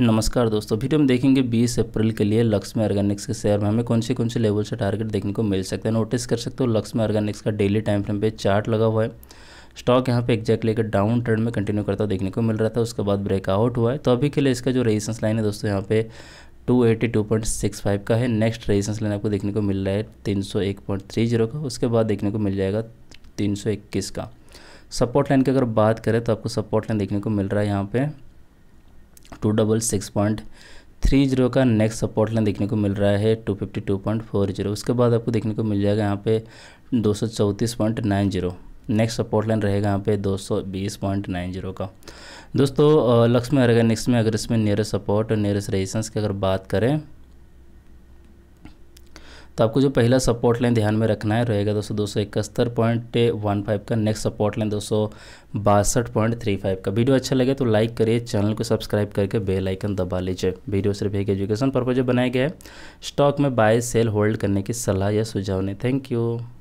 नमस्कार दोस्तों वीडियो हम देखेंगे 20 अप्रैल के लिए लक्ष्मी ऑर्गेनिक्स के शेयर में हमें कौन से कौन से लेवल से टारगेट देखने को मिल सकता है नोटिस कर सकते हो लक्ष्मी ऑर्गेनिक्स का डेली टाइम फ्रेम पे चार्ट लगा हुआ है स्टॉक यहाँ पे एग्जैक्ट लेकर डाउन ट्रेंड में कंटिन्यू करता देखने को मिल रहा था उसके बाद ब्रेकआउट हुआ है तो अभी के लिए इसका जो रेजिस्टेंस लाइन है दोस्तों यहाँ पे 282.65 का है नेक्स्ट रेजिस्टेंस लाइन आपको देखने को मिल रहा है 301.30 का उसके बाद देखने को मिल जाएगा 321 का सपोर्ट लाइन की अगर बात करें तो आपको सपोर्ट लाइन देखने को मिल रहा है यहाँ पे two double six point three zero का नेक्स्ट सपोर्ट लाइन देखने को मिल रहा है two fifty two point four zero उसके बाद आपको देखने को मिल जाएगा यहाँ पे दो सौ चौंतीस point nine zero next support line रहेगा यहाँ पे दो सौ बीस पॉइंट नाइन जीरो का दोस्तों लक्ष्य में नेक्स्ट में अगर इसमें नियरेस्ट सपोर्ट और नियरेस्ट रेजिस्टेंस की अगर बात करें तो आपको जो पहला सपोर्ट लाइन ध्यान में रखना है रहेगा दोस्तों दो सौ इकहत्तर पॉइंट वन फाइव का नेक्स्ट सपोर्ट लाइन दो सौ बासठ पॉइंट थ्री फाइव का वीडियो अच्छा लगे तो लाइक करिए चैनल को सब्सक्राइब करके बेल आइकन दबा लीजिए वीडियो सिर्फ एक एजुकेशन पर्पज बनाया गया है स्टॉक में बाय सेल होल्ड करने की सलाह या सुझाव नहीं थैंक यू